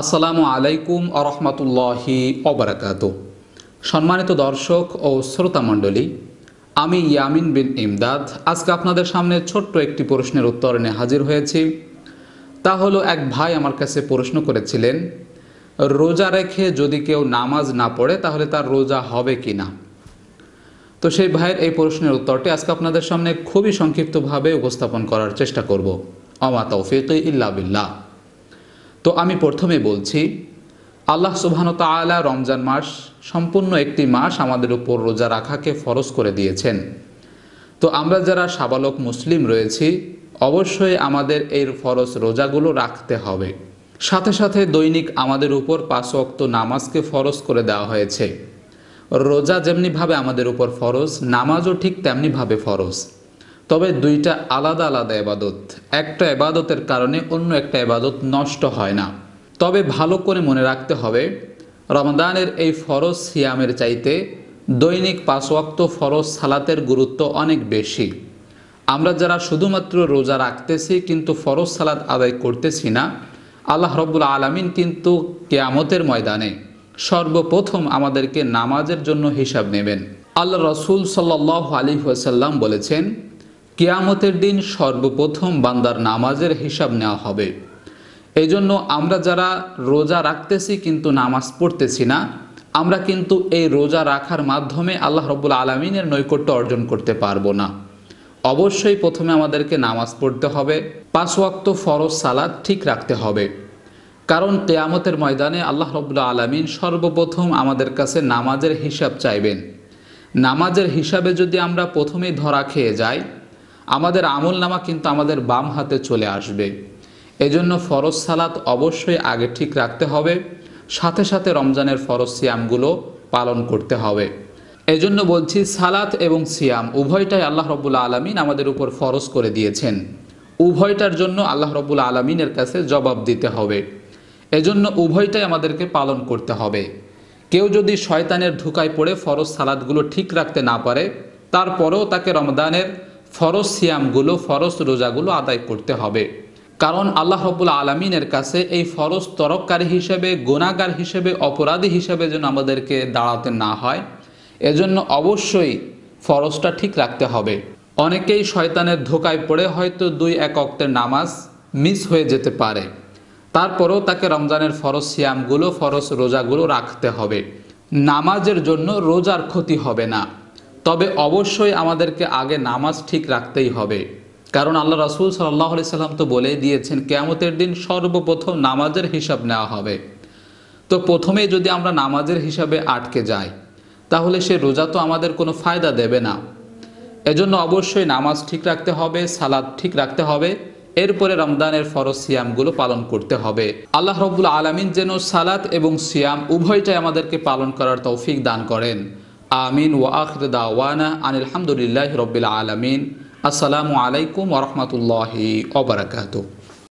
আসসালামু আলাইকুম আরহামতুল্লাহি অবরাকাত সম্মানিত দর্শক ও শ্রোতামণ্ডলী আমি ইয়ামিন বিন ইমদাদ আজকে আপনাদের সামনে ছোট্ট একটি প্রশ্নের উত্তর নিয়ে হাজির হয়েছি তা হলো এক ভাই আমার কাছে প্রশ্ন করেছিলেন রোজা রেখে যদি কেউ নামাজ না পড়ে তাহলে তার রোজা হবে কি না তো সেই ভাইয়ের এই প্রশ্নের উত্তরটি আজকে আপনাদের সামনে খুবই সংক্ষিপ্তভাবে উপস্থাপন করার চেষ্টা করব অমা তৌফিক ইল্লা বিল্লাহ তো আমি প্রথমে বলছি আল্লাহ সুবাহতালা রমজান মাস সম্পূর্ণ একটি মাস আমাদের উপর রোজা রাখাকে ফরজ করে দিয়েছেন তো আমরা যারা সাবালক মুসলিম রয়েছি অবশ্যই আমাদের এই ফরজ রোজাগুলো রাখতে হবে সাথে সাথে দৈনিক আমাদের উপর পাঁচ অক্ত নামাজকে ফরজ করে দেওয়া হয়েছে রোজা যেমনিভাবে আমাদের উপর ফরজ নামাজও ঠিক তেমনিভাবে ফরজ তবে দুইটা আলাদা আলাদা এবাদত একটা এবাদতের কারণে অন্য একটা এবাদত নষ্ট হয় না তবে ভালো করে মনে রাখতে হবে রমদানের এই ফরজ সিয়ামের চাইতে দৈনিক পাশওয়াক্ত ফরজ সালাতের গুরুত্ব অনেক বেশি আমরা যারা শুধুমাত্র রোজা রাখতেছি কিন্তু ফরজ সালাত আদায় করতেছি না আল্লাহ রব্বুল আলমিন কিন্তু কেয়ামতের ময়দানে সর্বপ্রথম আমাদেরকে নামাজের জন্য হিসাব নেবেন আল্লাহ রসুল সাল্লাহ আলী ওয়াসাল্লাম বলেছেন কেয়ামতের দিন সর্বপ্রথম বান্দার নামাজের হিসাব নেওয়া হবে এজন্য আমরা যারা রোজা রাখতেছি কিন্তু নামাজ পড়তেছি না আমরা কিন্তু এই রোজা রাখার মাধ্যমে আল্লাহ রবুল আলমিনের নৈকট্য অর্জন করতে পারবো না অবশ্যই প্রথমে আমাদেরকে নামাজ পড়তে হবে পাঁচওয়াক্ত ফরজ সালাদ ঠিক রাখতে হবে কারণ কেয়ামতের ময়দানে আল্লাহ রবুল্লা আলমিন সর্বপ্রথম আমাদের কাছে নামাজের হিসাব চাইবেন নামাজের হিসাবে যদি আমরা প্রথমেই ধরা খেয়ে যাই আমাদের আমল নামা কিন্তু আমাদের বাম হাতে চলে আসবে এজন্য ফরজ সালাত অবশ্যই আগে ঠিক রাখতে হবে সাথে সাথে রমজানের ফরজ সিয়ামগুলো পালন করতে হবে এজন্য বলছি সালাত এবং সিয়াম উভয়টাই আল্লাহ রবুল্লা আলমিন আমাদের উপর ফরজ করে দিয়েছেন উভয়টার জন্য আল্লাহ রবুল্লা আলমিনের কাছে জবাব দিতে হবে এজন্য উভয়টাই আমাদেরকে পালন করতে হবে কেউ যদি শয়তানের ঢুকায় পড়ে ফরজ সালাদগুলো ঠিক রাখতে না পারে তারপরেও তাকে রমদানের ফরজ সিয়ামগুলো ফরজ রোজাগুলো আদায় করতে হবে কারণ আল্লাহ রবুল আলমিনের কাছে এই ফরজ তরককারী হিসেবে গোনাগার হিসেবে অপরাধী হিসেবে যেন আমাদেরকে দাঁড়াতে না হয় এজন্য অবশ্যই ফরজটা ঠিক রাখতে হবে অনেকেই শয়তানের ধোকায় পড়ে হয়তো দুই এক অক্টের নামাজ মিস হয়ে যেতে পারে তারপরেও তাকে রমজানের ফরজ সিয়ামগুলো ফরজ রোজাগুলো রাখতে হবে নামাজের জন্য রোজার ক্ষতি হবে না তবে অবশ্যই আমাদেরকে আগে নামাজ ঠিক রাখতেই হবে কারণ আল্লাহ রাসুল সাল্লাহ আলি সাল্লাম তো বলে দিয়েছেন কেয়ামতের দিন সর্বপ্রথম নামাজের হিসাব নেওয়া হবে তো প্রথমে যদি আমরা নামাজের হিসাবে আটকে যাই তাহলে সে রোজা তো আমাদের কোনো ফায়দা দেবে না এজন্য অবশ্যই নামাজ ঠিক রাখতে হবে সালাদ ঠিক রাখতে হবে এরপরে রমদানের ফরজ সিয়ামগুলো পালন করতে হবে আল্লাহ রবুল আলমিন যেন সালাত এবং সিয়াম উভয়টাই আমাদেরকে পালন করার তৌফিক দান করেন آمين وآخر دعوانا عن الحمد لله رب العالمين السلام عليكم ورحمة الله وبركاته